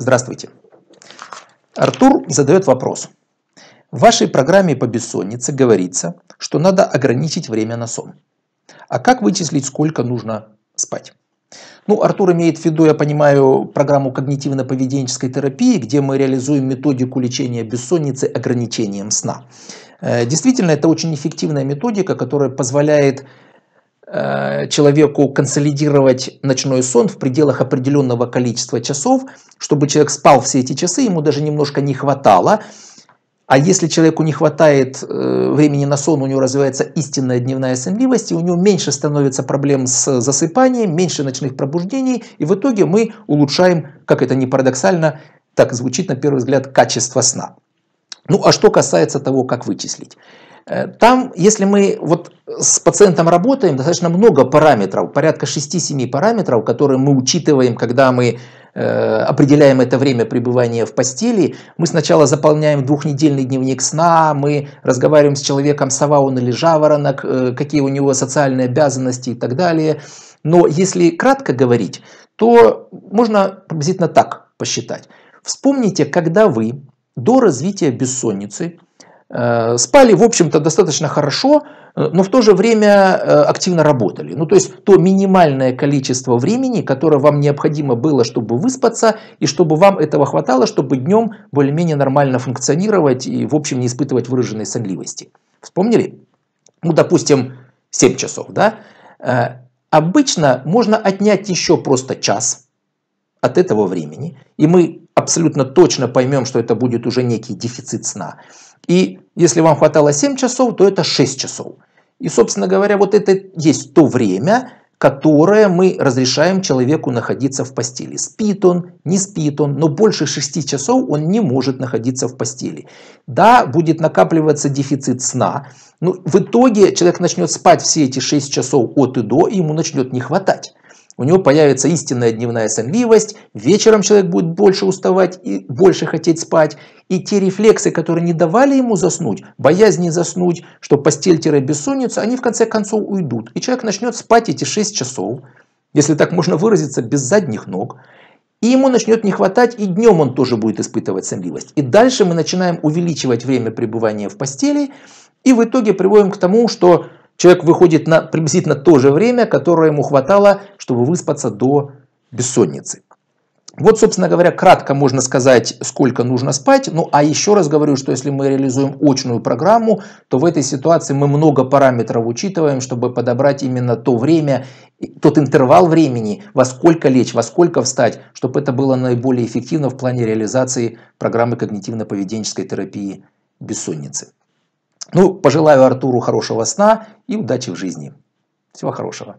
Здравствуйте. Артур задает вопрос. В вашей программе по бессоннице говорится, что надо ограничить время на сон. А как вычислить, сколько нужно спать? Ну, Артур имеет в виду, я понимаю, программу когнитивно-поведенческой терапии, где мы реализуем методику лечения бессонницы ограничением сна. Э, действительно, это очень эффективная методика, которая позволяет Э, человеку консолидировать ночной сон в пределах определенного количества часов, чтобы человек спал все эти часы, ему даже немножко не хватало. А если человеку не хватает э, времени на сон, у него развивается истинная дневная сонливость, и у него меньше становится проблем с засыпанием, меньше ночных пробуждений, и в итоге мы улучшаем, как это не парадоксально, так звучит на первый взгляд, качество сна. Ну, а что касается того, как вычислить. Э, там, если мы вот с пациентом работаем, достаточно много параметров, порядка 6-7 параметров, которые мы учитываем, когда мы э, определяем это время пребывания в постели, мы сначала заполняем двухнедельный дневник сна, мы разговариваем с человеком, сова он или жаворонок, э, какие у него социальные обязанности и так далее. Но если кратко говорить, то можно приблизительно так посчитать. Вспомните, когда вы до развития бессонницы, э, спали, в общем-то, достаточно хорошо, э, но в то же время э, активно работали. Ну, то есть, то минимальное количество времени, которое вам необходимо было, чтобы выспаться, и чтобы вам этого хватало, чтобы днем более-менее нормально функционировать и, в общем, не испытывать выраженной сонливости. Вспомнили? Ну, допустим, 7 часов, да? Обычно можно отнять еще просто час от этого времени, и мы абсолютно точно поймем, что это будет уже некий дефицит сна. И если вам хватало 7 часов, то это 6 часов. И, собственно говоря, вот это есть то время, которое мы разрешаем человеку находиться в постели. Спит он, не спит он, но больше 6 часов он не может находиться в постели. Да, будет накапливаться дефицит сна, но в итоге человек начнет спать все эти 6 часов от и до, и ему начнет не хватать у него появится истинная дневная сонливость, вечером человек будет больше уставать и больше хотеть спать, и те рефлексы, которые не давали ему заснуть, боязнь не заснуть, что постель-тире бессонница, они в конце концов уйдут, и человек начнет спать эти 6 часов, если так можно выразиться, без задних ног, и ему начнет не хватать, и днем он тоже будет испытывать сонливость. И дальше мы начинаем увеличивать время пребывания в постели, и в итоге приводим к тому, что Человек выходит на приблизительно то же время, которое ему хватало, чтобы выспаться до бессонницы. Вот, собственно говоря, кратко можно сказать, сколько нужно спать. Ну, а еще раз говорю, что если мы реализуем очную программу, то в этой ситуации мы много параметров учитываем, чтобы подобрать именно то время, тот интервал времени, во сколько лечь, во сколько встать, чтобы это было наиболее эффективно в плане реализации программы когнитивно-поведенческой терапии бессонницы. Ну, пожелаю Артуру хорошего сна и удачи в жизни. Всего хорошего.